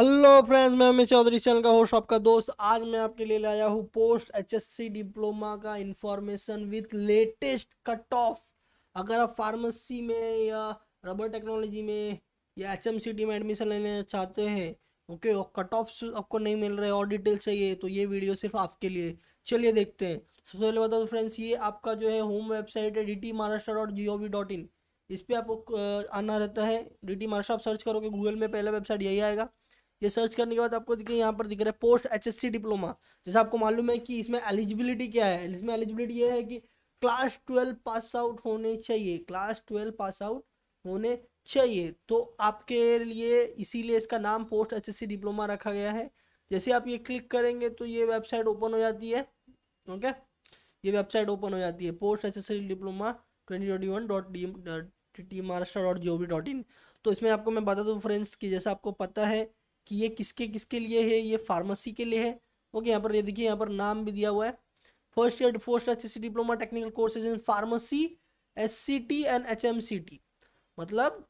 hello friends मैं Amit Chaudhary channel का host आपका दोस्त आज मैं आपके लिए लाया हूँ पोस्ट एचएससी डिप्लोमा का information with latest cut off अगर आप फार्मेसी में या रबर टेक्नोलॉजी में या एचएमसीटी में एडमिशन लेना चाहते हैं ओके और कट ऑफ आपको नहीं मिल रहे और डिटेल चाहिए तो ये वीडियो सिर्फ आपके लिए चलिए देखते हैं सबसे पहले बताओ फ्रेंड्स ये आपका जो है होम वेबसाइट है D T Maharashtra dot G O V dot in इस पर आपको आना रहता है डी टी महाराष्ट्र आप सर्च करोगे गूगल में पहला वेबसाइट यही आएगा ये सर्च करने के बाद आपको देखिए यहाँ पर दिख रहा है पोस्ट एच डिप्लोमा जैसे आपको मालूम है कि इसमें एलिजिबिलिटी क्या है इसमें एलिजिबिलिटी ये है कि क्लास ट्वेल्व पास आउट होने चाहिए क्लास ट्वेल्व पास आउट होने चाहिए तो आपके लिए इसीलिए इसका नाम पोस्ट एच डिप्लोमा रखा गया है जैसे आप ये क्लिक करेंगे तो ये वेबसाइट ओपन हो जाती है ओके ये वेबसाइट ओपन हो जाती है post H diploma twenty T Maharashtra dot G O V dot in तो इसमें आपको मैं बता दूँ फ्रेंड्स कि जैसे आपको पता है कि ये किसके किसके लिए है ये फार्मेसी के लिए है ओके यहाँ पर ये देखिए यहाँ पर नाम भी दिया हुआ है first year post H diploma technical courses in pharmacy S C T and H मतलब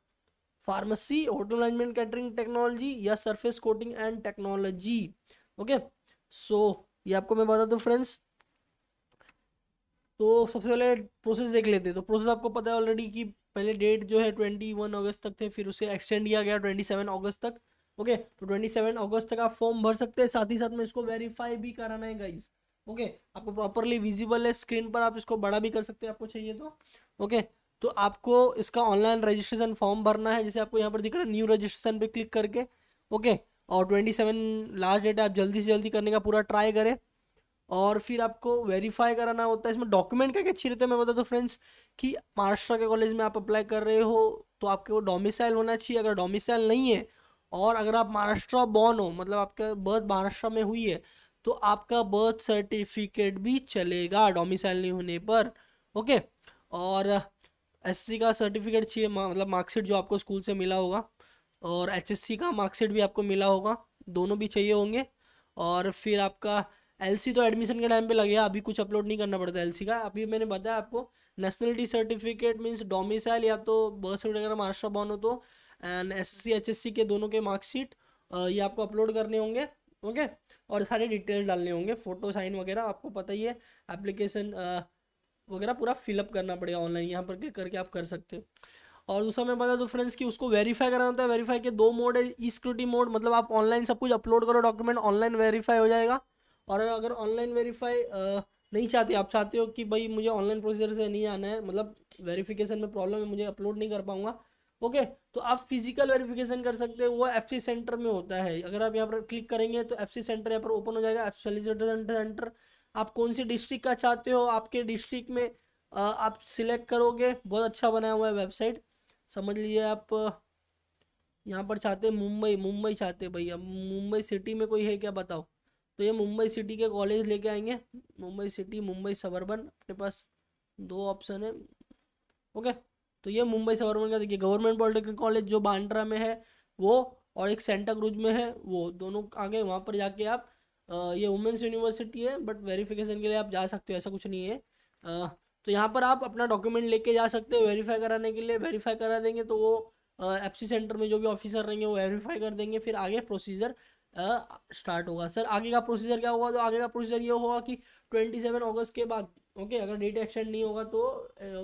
pharmacy hotel management catering technology या surface coating and technology okay so ये आपको मैं बता दूँ फ्रेंड्स तो सबसे पहले प्रोसेस देख लेते तो प्रोसेस आपको पता है ऑलरेडी कि पहले डेट जो है ट्वेंटी वन अगस्त तक थे फिर उसे एक्सटेंड किया गया ट्वेंटी सेवन अगस्त तक ओके तो ट्वेंटी सेवन अगस्त तक आप फॉर्म भर सकते हैं साथ ही साथ में इसको वेरीफाई भी कराना है गाइज ओके आपको प्रॉपरली विजिबल है स्क्रीन पर आप इसको बड़ा भी कर सकते हैं आपको चाहिए तो ओके तो आपको इसका ऑनलाइन रजिस्ट्रेशन फॉर्म भरना है जैसे आपको यहाँ पर दिख रहा है न्यू रजिस्ट्रेशन पे क्लिक करके ओके और ट्वेंटी सेवन लास्ट डेट आप जल्दी से जल्दी करने का पूरा ट्राई करें और फिर आपको वेरीफाई कराना होता है इसमें डॉक्यूमेंट क्या क्या अच्छी रहते हैं मैं बता दूँ फ्रेंड्स कि महाराष्ट्र के कॉलेज में आप अप्लाई कर रहे हो तो आपके वो डोमिसाइल होना चाहिए अगर डोमिसाइल नहीं है और अगर आप महाराष्ट्र बॉर्न हो मतलब आपका बर्थ महाराष्ट्र में हुई है तो आपका बर्थ सर्टिफिकेट भी चलेगा डोमिसाइल नहीं होने पर ओके और एस का सर्टिफिकेट चाहिए मतलब मार्कशीट जो आपको स्कूल से मिला होगा और एच का मार्कशीट भी आपको मिला होगा दोनों भी चाहिए होंगे और फिर आपका एल तो एडमिशन के टाइम पे लगेगा अभी कुछ अपलोड नहीं करना पड़ता एल का अभी मैंने बताया आपको नेशनलिटी सर्टिफिकेट मीन्स डोमिसाइल या तो बर्थ सर्टिफिकेट अगर महाराष्ट्र बॉर्न हो तो and S S C H S C के दोनों के मार्कशीट ये आपको अपलोड करने होंगे ओके और सारे डिटेल डालने होंगे फ़ोटो साइन वगैरह आपको पता ही है एप्लीकेशन वगैरह पूरा फिलअप करना पड़ेगा ऑनलाइन यहाँ पर क्लिक करके आप कर सकते हो और दूसरा मैं बता दूँ फ्रेंड्स कि उसको वेरीफाई कराना होता है वेरीफाई के दो मोड है ई स्क्रूटी मोड मतलब आप ऑनलाइन सब कुछ अपलोड करो डॉक्यूमेंट ऑनलाइन वेरीफाई हो जाएगा और अगर ऑनलाइन वेरीफाई नहीं चाहते आप चाहते हो कि भाई मुझे ऑनलाइन प्रोसीजर से नहीं आना है मतलब वेरीफिकेशन में प्रॉब्लम है मुझे अपलोड नहीं कर पाऊंगा ओके तो आप फिजिकल वेरिफिकेशन कर सकते हैं वो एफ सेंटर में होता है अगर आप यहाँ पर क्लिक करेंगे तो एफ सेंटर यहाँ पर ओपन हो जाएगा एफ सेंटर आप कौन सी डिस्ट्रिक्ट का चाहते हो आपके डिस्ट्रिक्ट में आप सिलेक्ट करोगे बहुत अच्छा बनाया हुआ है वेबसाइट समझ लीजिए आप यहाँ पर चाहते हैं मुंबई मुंबई चाहते हैं भैया मुंबई सिटी में कोई है क्या बताओ तो ये मुंबई सिटी के कॉलेज लेके आएंगे मुंबई सिटी मुंबई सबर्बन अपने पास दो ऑप्शन है ओके तो ये मुंबई सवर्मन का देखिए गवर्नमेंट पॉलिटेक्निक कॉलेज जो बांड्रा में है वो और एक सेंटा क्रूज में है वो दोनों आगे वहाँ पर जाके आप आ, ये वुमेंस यूनिवर्सिटी है बट वेरीफिकेशन के लिए आप जा सकते हो ऐसा कुछ नहीं है आ, तो यहाँ पर आप अपना डॉक्यूमेंट लेके जा सकते हो वेरीफाई कराने के लिए वेरीफाई करा देंगे तो वो एफ सी सेंटर में जो भी ऑफिसर रहेंगे वो वेरीफाई कर देंगे फिर आगे प्रोसीजर स्टार्ट होगा सर आगे का प्रोसीजर क्या होगा तो आगे का प्रोसीजर ये होगा कि ट्वेंटी सेवन अगस्त के बाद ओके अगर डेट एक्सटेंड नहीं होगा तो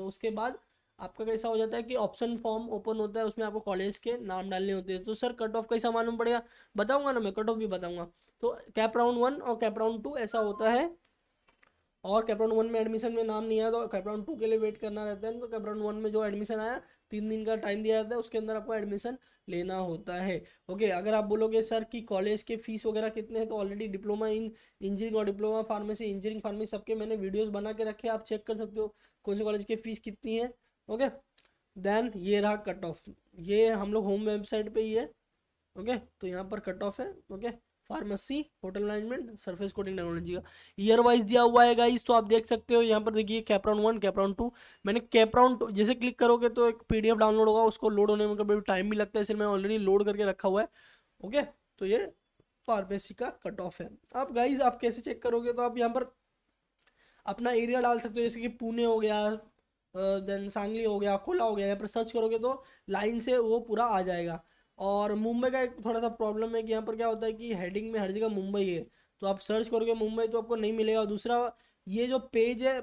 उसके बाद आपका कैसा हो जाता है कि ऑप्शन फॉर्म ओपन होता है उसमें आपको कॉलेज के नाम डालने होते हैं तो सर कट ऑफ कैसा मालूम पड़ेगा बताऊंगा ना मैं कट ऑफ भी बताऊंगा तो कैप राउंड वन और कैप राउंड टू ऐसा होता है और कैप राउंड वन में एडमिशन में नाम नहीं आया तो कैप राउंड टू के लिए वेट करना रहता है तो कैप राउंड वन में जो एडमिशन आया तीन दिन का टाइम दिया जाता है उसके अंदर आपको एडमिशन लेना होता है ओके अगर आप बोलोगे सर कि कॉलेज के फीस वगैरह कितने हैं तो ऑलरेडी डिप्लोमा इन इंजीनियरिंग और डिप्लोमा फार्मेसी इंजीनियरिंग फार्मेसी सबके मैंने वीडियोज़ बना के रखे आप चेक कर सकते हो कौन से कॉलेज की फ़ीस कितनी है ओके देन ये रहा कट ऑफ ये हम लोग होम वेबसाइट पे ही है ओके तो यहाँ पर कट ऑफ है okay pharmacy hotel management surface coating technology का ईयर वाइज दिया हुआ है गाइस तो आप देख सकते हो यहाँ पर देखिए कैपराउन वन कैपराउन टू मैंने कैपराउन टू जैसे क्लिक करोगे तो एक पीडीएफ डाउनलोड होगा उसको लोड होने में कभी टाइम भी लगता है इसलिए मैं ऑलरेडी लोड करके रखा हुआ है ओके तो ये फार्मेसी का कट ऑफ है आप गाइज आप कैसे चेक करोगे तो आप यहाँ पर अपना एरिया डाल सकते हो जैसे कि पुणे हो गया देन सांगली हो गया खुला हो गया यहाँ पर सर्च करोगे तो लाइन से वो पूरा आ जाएगा और मुंबई का एक थोड़ा सा प्रॉब्लम है कि यहाँ पर क्या होता है कि हेडिंग में हर जगह मुंबई है तो आप सर्च करोगे मुंबई तो आपको नहीं मिलेगा दूसरा ये जो पेज है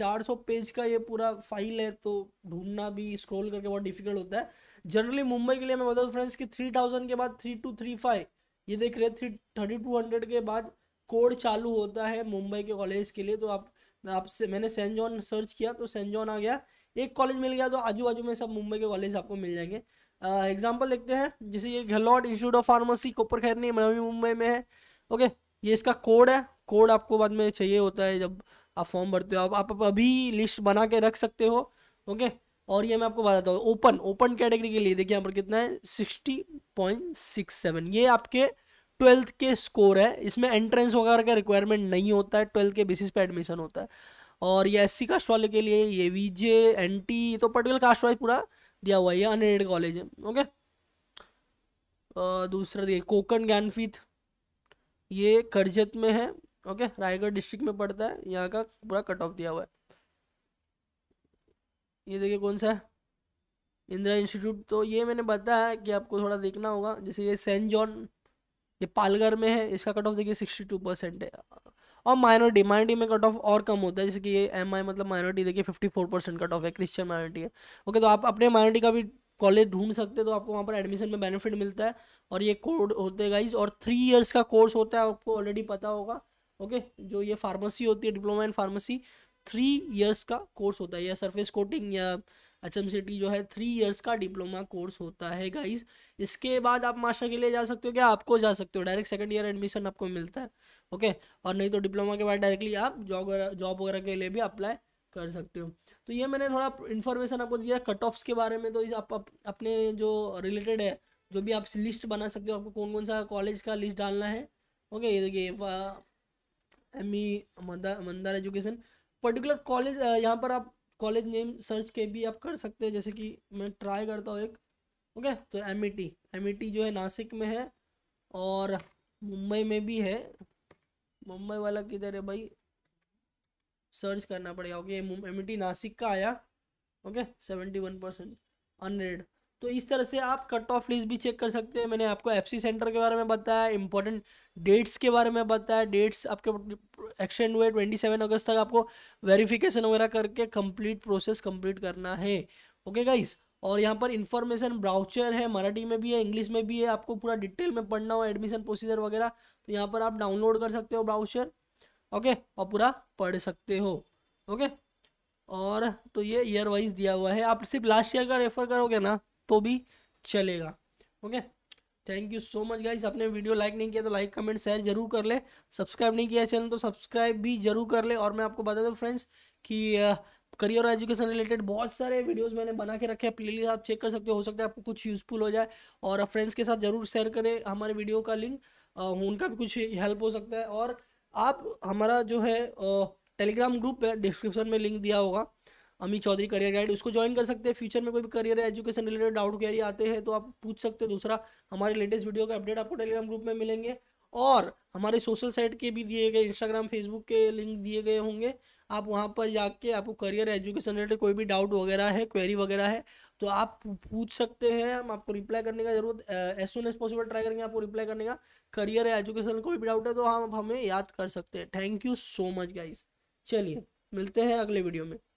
400 पेज का ये पूरा फाइल है तो ढूंढना भी स्क्रॉल करके बहुत डिफिकल्ट होता है जनरली मुंबई के लिए मैं बता फ्रेंड्स कि 3000 के बाद 3235 ये देख रहे हैं थ्री थर्टी टू हंड्रेड के बाद कोड चालू होता है मुंबई के कॉलेज के लिए तो आप मैं आपसे मैंने सेंट जॉन सर्च किया तो सेंट जॉन आ गया एक कॉलेज मिल गया तो आजू बाजू में सब मुंबई के कॉलेज आपको मिल जाएंगे एग्जाम्पल देखते हैं जैसे ये Gahlot institute of pharmacy Kopar Khairane Navi Mumbai में है ओके ये इसका कोड है कोड आपको बाद में चाहिए होता है जब आप फॉर्म भरते हो आप आप अभी लिस्ट बना के रख सकते हो ओके और ये मैं आपको बताता हूँ ओपन ओपन कैटेगरी के लिए देखिए यहाँ पर कितना है सिक्सटी पॉइंट सिक्स सेवन ये आपके ट्वेल्थ के स्कोर है इसमें एंट्रेंस वगैरह का रिक्वायरमेंट नहीं होता है ट्वेल्थ के बेसिस पे एडमिशन होता है और ये एस सी कास्ट वाले के लिए ये वी जे एन टी तो पर्टिकुलर कास्ट वाइज पूरा दिया हुआ है ये अनएडेड कॉलेज है ओके दूसरा देखिए कोकन ज्ञानफीत ये करजत में है ओके रायगढ़ डिस्ट्रिक्ट में पड़ता है यहाँ का पूरा कट ऑफ दिया हुआ है ये देखिए कौन सा है इंदिरा इंस्टीट्यूट तो ये मैंने बताया कि आपको थोड़ा देखना होगा जैसे ये सेंट जॉन ये पालघर में है इसका कट ऑफ देखिए सिक्सटी टू परसेंट है और माइनॉरिटी माइनॉरिटी में कट ऑफ और कम होता है जैसे कि ये एम आई मतलब माइनॉरिटी देखिए fifty four percent cut off है क्रिश्चियन माइनॉरिटी है ओके तो आप अपने माइनॉरिटी का भी कॉलेज ढूंढ सकते हैं तो आपको वहाँ पर एडमिशन में बेनिफिट मिलता है और ये कोड होते हैं गाइज और थ्री ईयर्स का कोर्स होता है आपको ऑलरेडी पता होगा ओके जो ये फार्मेसी होती है diploma in pharmacy three years का कोर्स होता है या सरफेस कोटिंग या एच जो है थ्री इयर्स का डिप्लोमा कोर्स होता है गाइज इसके बाद आप मास्टर के लिए जा सकते हो क्या आपको जा सकते हो डायरेक्ट सेकेंड ईयर एडमिशन आपको मिलता है ओके और नहीं तो डिप्लोमा के बाद डायरेक्टली आप जॉब जॉब वगैरह के लिए भी अप्लाई कर सकते हो तो ये मैंने थोड़ा इन्फॉर्मेशन आपको दिया कट ऑफ्स के बारे में तो इस आप, आप अपने जो रिलेटेड है जो भी आप लिस्ट बना सकते हो आपको कौन कौन सा कॉलेज का लिस्ट डालना है ओके ये देखिए M E Mandar education particular college यहाँ पर आप कॉलेज नेम सर्च के भी आप कर सकते हैं जैसे कि मैं ट्राई करता हूँ एक ओके तो एम ई टी जो है नासिक में है और मुंबई में भी है मुंबई वाला किधर है भाई सर्च करना पड़ेगा okay okay, M e Nashik का आया okay seventy one percent hundred तो इस तरह से आप कट ऑफ लिस्ट भी चेक कर सकते हैं मैंने आपको एफ सेंटर के बारे में बताया इंपॉर्टेंट डेट्स के बारे में बताया डेट्स आपके एक्सटेंड हुए ट्वेंटी सेवन अगस्त तक आपको वेरिफिकेशन वगैरह करके कंप्लीट प्रोसेस कंप्लीट करना है ओके गाइस और यहाँ पर इंफॉर्मेशन ब्राउचर है मराठी में भी है इंग्लिश में भी है आपको पूरा डिटेल में पढ़ना हो एडमिशन प्रोसीजर वगैरह तो यहाँ पर आप डाउनलोड कर सकते हो ब्राउचर ओके और पूरा पढ़ सकते हो ओके और तो ये ईयर वाइज दिया हुआ है आप सिर्फ लास्ट ईयर का रेफर करोगे ना तो भी चलेगा okay thank you so much guys आपने वीडियो लाइक नहीं किया तो लाइक कमेंट शेयर जरूर कर ले सब्सक्राइब नहीं किया चैनल तो सब्सक्राइब भी जरूर कर ले और मैं आपको बता दूँ फ्रेंड्स कि करियर और एजुकेशन रिलेटेड बहुत सारे वीडियोस मैंने बना के रखे हैं प्ले आप चेक कर सकते हो हो सकता है आपको कुछ यूज़फुल हो जाए और फ्रेंड्स के साथ जरूर शेयर करें हमारे वीडियो का लिंक उनका भी कुछ हेल्प हो सकता है और आप हमारा जो है टेलीग्राम ग्रुप है डिस्क्रिप्शन में लिंक दिया होगा अमी चौधरी करियर गाइड उसको ज्वाइन कर सकते हैं फ्यूचर में कोई भी करियर है एजुकेशन रिलेटेड डाउट क्वेरी आते हैं तो आप पूछ सकते हैं दूसरा हमारे लेटेस्ट वीडियो का अपडेट आपको टेलीग्राम ग्रुप में मिलेंगे और हमारे सोशल साइट के भी दिए गए इंस्टाग्राम फेसबुक के लिंक दिए गए होंगे आप वहाँ पर जाके आपको करियर एजुकेशन रिलेटेड कोई भी डाउट वगैरह है क्वेरी वगैरह है तो आप पूछ सकते हैं हम आपको रिप्लाई करने का जरूरत as soon as possible try करेंगे आपको रिप्लाई करने का करियर है एजुकेशन कोई भी डाउट है तो हम हमें याद कर सकते हैं thank you so much guys चलिए मिलते हैं अगले वीडियो में